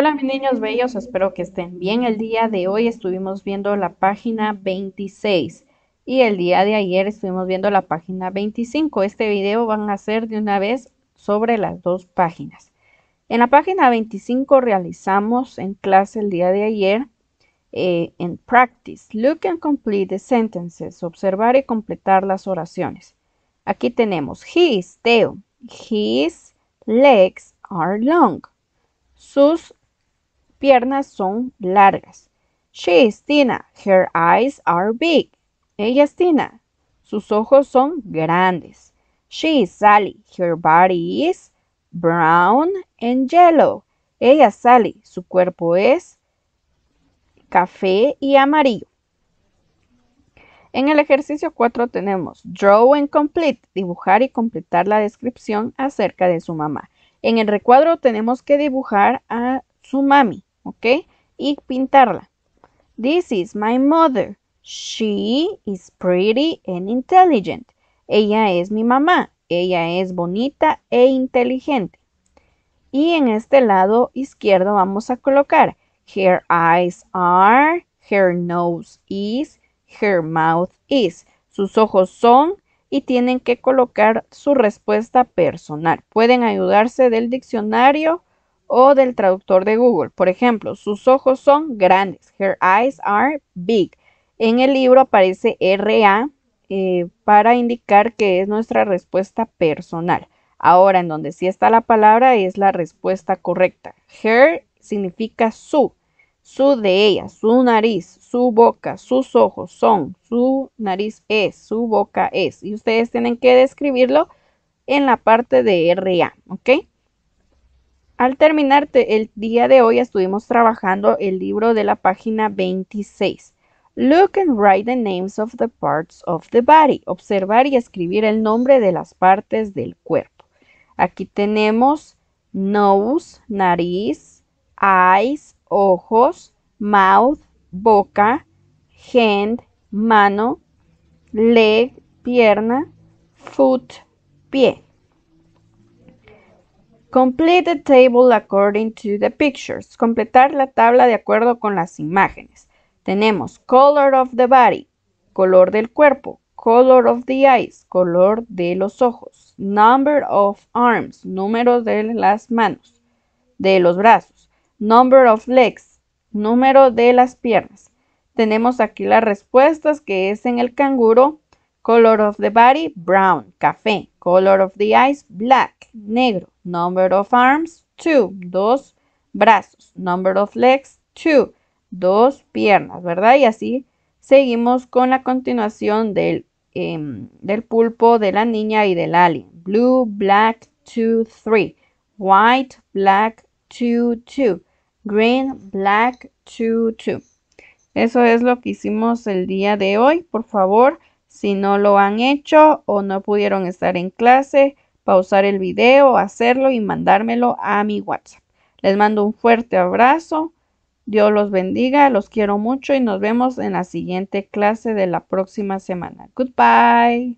Hola mis niños bellos, espero que estén bien. El día de hoy estuvimos viendo la página 26 y el día de ayer estuvimos viendo la página 25. Este video van a ser de una vez sobre las dos páginas. En la página 25 realizamos en clase el día de ayer eh, en practice. Look and complete the sentences. Observar y completar las oraciones. Aquí tenemos his, Teo. His legs are long. Sus piernas son largas. She is Tina. Her eyes are big. Ella es Tina. Sus ojos son grandes. She is Sally. Her body is brown and yellow. Ella es Sally. Su cuerpo es café y amarillo. En el ejercicio 4 tenemos Draw and Complete, dibujar y completar la descripción acerca de su mamá. En el recuadro tenemos que dibujar a su mami. ¿ok? Y pintarla. This is my mother. She is pretty and intelligent. Ella es mi mamá. Ella es bonita e inteligente. Y en este lado izquierdo vamos a colocar her eyes are, her nose is, her mouth is. Sus ojos son y tienen que colocar su respuesta personal. Pueden ayudarse del diccionario o del traductor de Google. Por ejemplo, sus ojos son grandes. Her eyes are big. En el libro aparece RA eh, para indicar que es nuestra respuesta personal. Ahora, en donde sí está la palabra es la respuesta correcta. Her significa su, su de ella, su nariz, su boca, sus ojos son, su nariz es, su boca es. Y ustedes tienen que describirlo en la parte de RA, ¿ok? Al terminar el día de hoy estuvimos trabajando el libro de la página 26. Look and write the names of the parts of the body. Observar y escribir el nombre de las partes del cuerpo. Aquí tenemos nose, nariz, eyes, ojos, mouth, boca, hand, mano, leg, pierna, foot, pie. Complete the table according to the pictures. Completar la tabla de acuerdo con las imágenes. Tenemos color of the body, color del cuerpo, color of the eyes, color de los ojos, number of arms, número de las manos, de los brazos, number of legs, número de las piernas. Tenemos aquí las respuestas que es en el canguro, color of the body, brown, café, Color of the eyes, black, negro. Number of arms, two, dos brazos. Number of legs, two, dos piernas, ¿verdad? Y así seguimos con la continuación del, em, del pulpo, de la niña y del alien. Blue, black, two, three. White, black, two, two. Green, black, two, two. Eso es lo que hicimos el día de hoy. Por favor, si no lo han hecho o no pudieron estar en clase, pausar el video, hacerlo y mandármelo a mi WhatsApp. Les mando un fuerte abrazo. Dios los bendiga, los quiero mucho y nos vemos en la siguiente clase de la próxima semana. Goodbye.